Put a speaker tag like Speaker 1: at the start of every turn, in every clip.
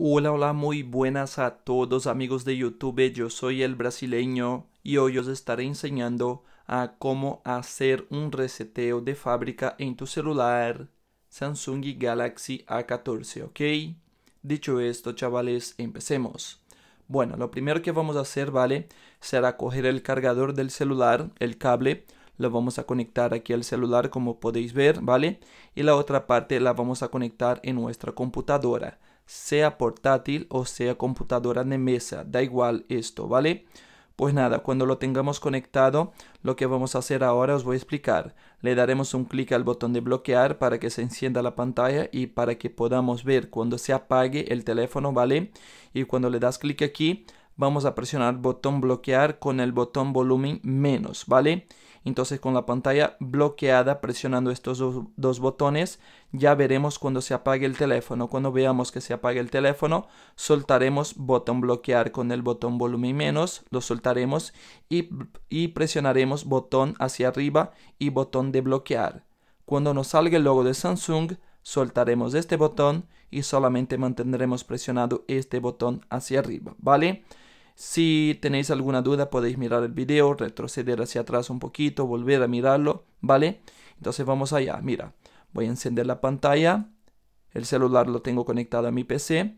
Speaker 1: Hola, hola, muy buenas a todos amigos de YouTube, yo soy el brasileño y hoy os estaré enseñando a cómo hacer un reseteo de fábrica en tu celular Samsung Galaxy A14, ¿ok? Dicho esto, chavales, empecemos. Bueno, lo primero que vamos a hacer, ¿vale? Será coger el cargador del celular, el cable, lo vamos a conectar aquí al celular como podéis ver, ¿vale? Y la otra parte la vamos a conectar en nuestra computadora sea portátil o sea computadora de mesa, da igual esto, ¿vale? Pues nada, cuando lo tengamos conectado, lo que vamos a hacer ahora os voy a explicar. Le daremos un clic al botón de bloquear para que se encienda la pantalla y para que podamos ver cuando se apague el teléfono, ¿vale? Y cuando le das clic aquí, vamos a presionar botón bloquear con el botón volumen menos, ¿vale? Entonces con la pantalla bloqueada presionando estos dos, botones ya veremos cuando se apague el teléfono. Cuando veamos que se apague el teléfono soltaremos botón bloquear con el botón volumen menos, lo soltaremos y, y presionaremos botón hacia arriba y botón de bloquear. Cuando nos salga el logo de Samsung soltaremos este botón y solamente mantendremos presionado este botón hacia arriba, ¿vale? Si tenéis alguna duda podéis mirar el video, retroceder hacia atrás un poquito, volver a mirarlo, ¿vale? Entonces vamos allá, mira, voy a encender la pantalla, el celular lo tengo conectado a mi PC,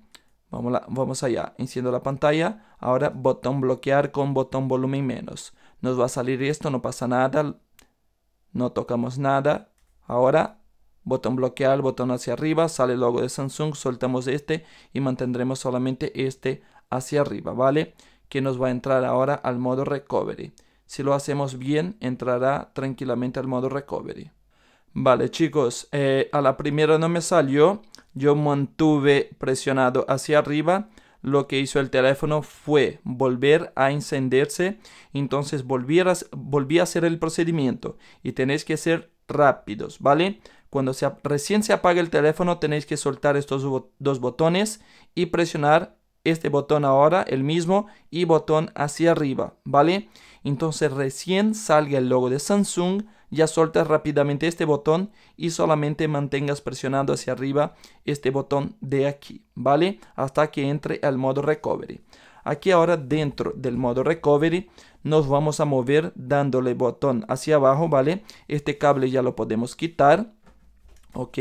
Speaker 1: vamos, allá, enciendo la pantalla, ahora botón bloquear con botón volumen menos, nos va a salir esto, no pasa nada, no tocamos nada, ahora botón bloquear, botón hacia arriba, sale el logo de Samsung, soltamos este y mantendremos solamente este hacia arriba, ¿vale? Que nos va a entrar ahora al modo recovery. Si lo hacemos bien, entrará tranquilamente al modo recovery. Vale, chicos, eh, a la primera no me salió. Yo mantuve presionado hacia arriba. Lo que hizo el teléfono fue volver a encenderse. Entonces volví a, a hacer el procedimiento. Y tenéis que ser rápidos, ¿vale? Cuando recién se apaga el teléfono tenéis que soltar estos dos botones y presionar este botón ahora, el mismo, y botón hacia arriba, ¿vale? Entonces recién salga el logo de Samsung, ya soltas rápidamente este botón y solamente mantengas presionando hacia arriba este botón de aquí, ¿vale? Hasta que entre al modo recovery. Aquí ahora dentro del modo recovery nos vamos a mover dándole botón hacia abajo, ¿vale? Este cable ya lo podemos quitar, ¿ok?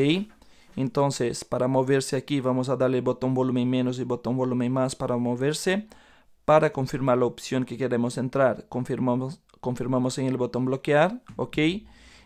Speaker 1: Entonces, para moverse aquí, vamos a darle botón volumen menos y botón volumen más para moverse. Para confirmar la opción que queremos entrar, confirmamos, confirmamos en el botón bloquear, ¿ok?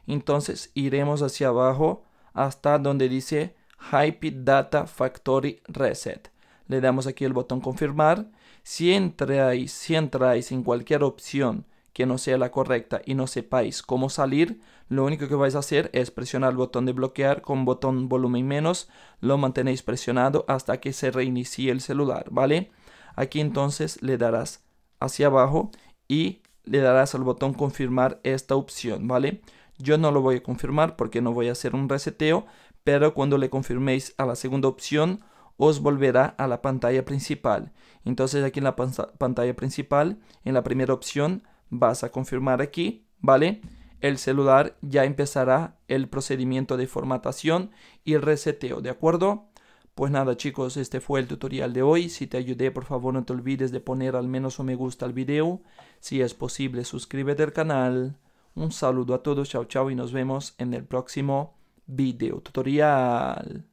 Speaker 1: Entonces, iremos hacia abajo hasta donde dice Hype Data Factory Reset. Le damos aquí el botón confirmar. Si entráis, si entráis en cualquier opción que no sea la correcta y no sepáis cómo salir, lo único que vais a hacer es presionar el botón de bloquear con botón volumen menos, lo mantenéis presionado hasta que se reinicie el celular, ¿vale? Aquí entonces le darás hacia abajo y le darás al botón confirmar esta opción, ¿vale? Yo no lo voy a confirmar porque no voy a hacer un reseteo, pero cuando le confirméis a la segunda opción, os volverá a la pantalla principal. Entonces aquí en la pantalla principal, en la primera opción, vas a confirmar aquí, ¿vale? El celular ya empezará el procedimiento de formatación y el reseteo, ¿de acuerdo? Pues nada chicos, este fue el tutorial de hoy, si te ayudé por favor no te olvides de poner al menos un me gusta al video, si es posible suscríbete al canal, un saludo a todos, chao chao y nos vemos en el próximo video tutorial.